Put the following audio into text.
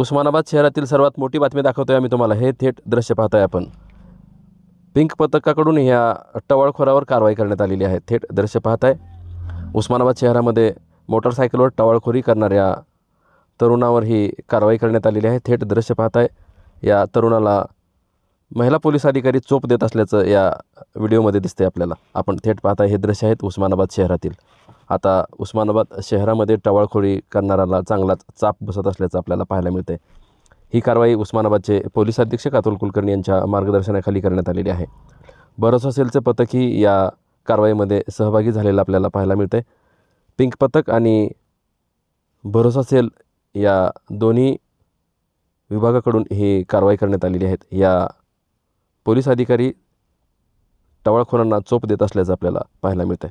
उस्मानाबाद शहरातील सर्वात मोठी बातमी दाखवतोय आम्ही तुम्हाला हे थेट दृश्य आहे आपण पिंक पथकाकडून ह्या टवाळखोरावर कारवाई करण्यात आलेली आहे थेट दृश्य पाहताय उस्मानाबाद शहरामध्ये मोटरसायकलवर टवाळखोरी करणाऱ्या तरुणावर ही कारवाई करण्यात आलेली आहे थेट दृश्य पाहताय या तरुणाला महिला पोलीस अधिकारी चोप देत असल्याचं या व्हिडिओमध्ये दिसते आपल्याला आपण थेट पाहता हे दृश्य आहेत उस्मानाबाद शहरातील आता उस्मानाबाद शहरामध्ये टवाळखोरी करणाऱ्याला चांगलाच चाप बसत असल्याचं आपल्याला पाहायला मिळते ही कारवाई उस्मानाबादचे पोलीस अधीक्षक अतुल कुलकर्णी यांच्या मार्गदर्शनाखाली करण्यात आलेली आहे भरोसा सेलचे पथकही या कारवाईमध्ये सहभागी झालेलं आपल्याला पाहायला मिळते पिंक पथक आणि भरोसा सेल या दोन्ही विभागाकडून ही कारवाई करण्यात आलेली आहेत या पोलीस अधिकारी टवाळखोरांना चोप देत असल्याचं आपल्याला पाहायला मिळतंय